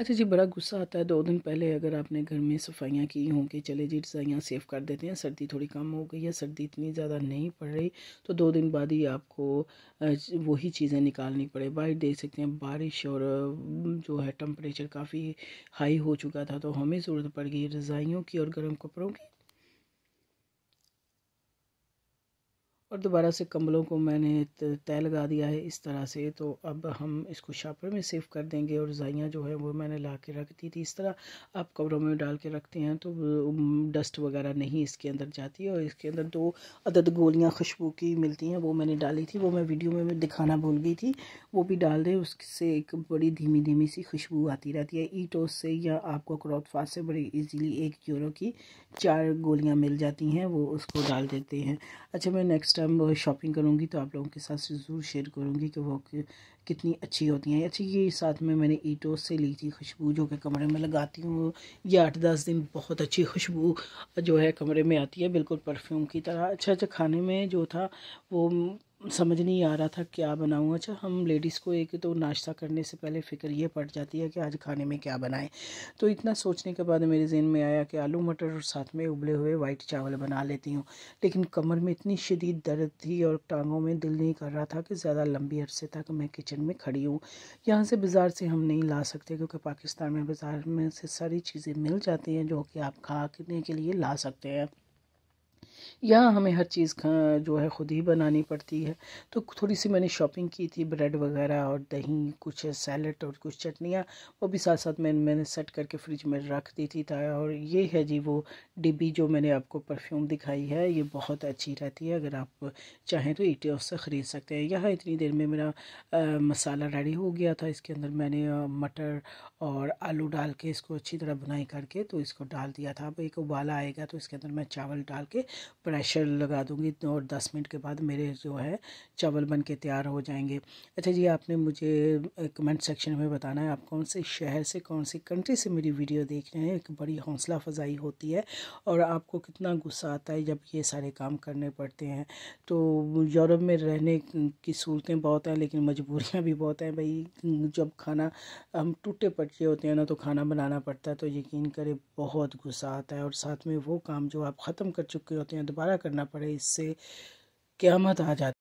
अच्छा जी बड़ा गुस्सा आता है दो दिन पहले अगर आपने घर में सफाइयाँ की हों चले जी रजाइयाँ सेव कर देते हैं सर्दी थोड़ी कम हो गई है सर्दी इतनी ज़्यादा नहीं पड़ रही तो दो दिन बाद ही आपको वही चीज़ें निकालनी पड़े बाहर देख सकते हैं बारिश और जो है टम्परेचर काफ़ी हाई हो चुका था तो हमें ज़रूरत पड़ गई रज़ाइयों की और गर्म कपड़ों की और दोबारा से कम्बलों को मैंने तय लगा दिया है इस तरह से तो अब हम इसको शापर में सेव कर देंगे और रज़ाइयाँ जो है वो मैंने ला के रख दी थी इस तरह आप कवरों में डाल के रखते हैं तो डस्ट वगैरह नहीं इसके अंदर जाती है और इसके अंदर दो अदद गोलियाँ खुशबू की मिलती हैं वो मैंने डाली थी वो मैं वीडियो में दिखाना भूल गई थी वो भी डाल दें उससे एक बड़ी धीमी धीमी सी खुशबू आती रहती है ईटोस से या आपको क्रॉपफास से बड़ी ईजीली एक यूरो की चार गोलियाँ मिल जाती हैं वो उसको डाल देते हैं अच्छा मैं नेक्स्ट टाइम शॉपिंग करूँगी तो आप लोगों के साथ ज़रूर शेयर करूँगी कि वो कितनी अच्छी होती हैं अच्छी ये साथ में मैंने ईटो से ली थी खुशबू जो कि कमरे में लगाती हूँ ये आठ दस दिन बहुत अच्छी खुशबू जो है कमरे में आती है बिल्कुल परफ्यूम की तरह अच्छा अच्छा खाने में जो था वो समझ नहीं आ रहा था क्या बनाऊँ अच्छा हम लेडीज़ को एक तो नाश्ता करने से पहले फ़िक्र ये पड़ जाती है कि आज खाने में क्या बनाएं तो इतना सोचने के बाद मेरे जहन में आया कि आलू मटर और साथ में उबले हुए वाइट चावल बना लेती हूँ लेकिन कमर में इतनी शदीद दर्द थी और टांगों में दिल नहीं कर रहा था कि ज़्यादा लंबी अरसे तक मैं किचन में खड़ी हूँ यहाँ से बाज़ार से हम नहीं ला सकते क्योंकि पाकिस्तान में बाज़ार में से सारी चीज़ें मिल जाती हैं जो कि आप खाने के लिए ला सकते हैं यहाँ हमें हर चीज़ का जो है ख़ुद ही बनानी पड़ती है तो थोड़ी सी मैंने शॉपिंग की थी ब्रेड वगैरह और दही कुछ सैलड और कुछ चटनियाँ वो भी साथ साथ मैंने मैंने सेट करके फ्रिज में रख दी थी था और ये है जी वो डिब्बी जो मैंने आपको परफ्यूम दिखाई है ये बहुत अच्छी रहती है अगर आप चाहें तो ई से ख़रीद सकते हैं यहाँ इतनी देर में मेरा आ, मसाला रेडी हो गया था इसके अंदर मैंने मटर और आलू डाल के इसको अच्छी तरह बुनाई करके तो इसको डाल दिया था अब एक उबाला आएगा तो इसके अंदर मैं चावल डाल के प्रेशर लगा दूँगी और दस मिनट के बाद मेरे जो है चावल बन के तैयार हो जाएंगे अच्छा जी आपने मुझे कमेंट सेक्शन में बताना है आप कौन से शहर से कौन सी कंट्री से मेरी वीडियो देख रहे हैं एक बड़ी हौसला अफजाई होती है और आपको कितना गुस्सा आता है जब ये सारे काम करने पड़ते हैं तो यूरोप में रहने की सूरतें बहुत हैं लेकिन मजबूरियाँ भी बहुत हैं भाई जब खाना हम टूटे पटके होते हैं ना तो खाना बनाना पड़ता है तो यकीन करें बहुत गुस्सा आता है और साथ में वो काम जो आप ख़त्म कर चुके हो होते हैं दोबारा करना पड़े इससे क़्यामत आ जाती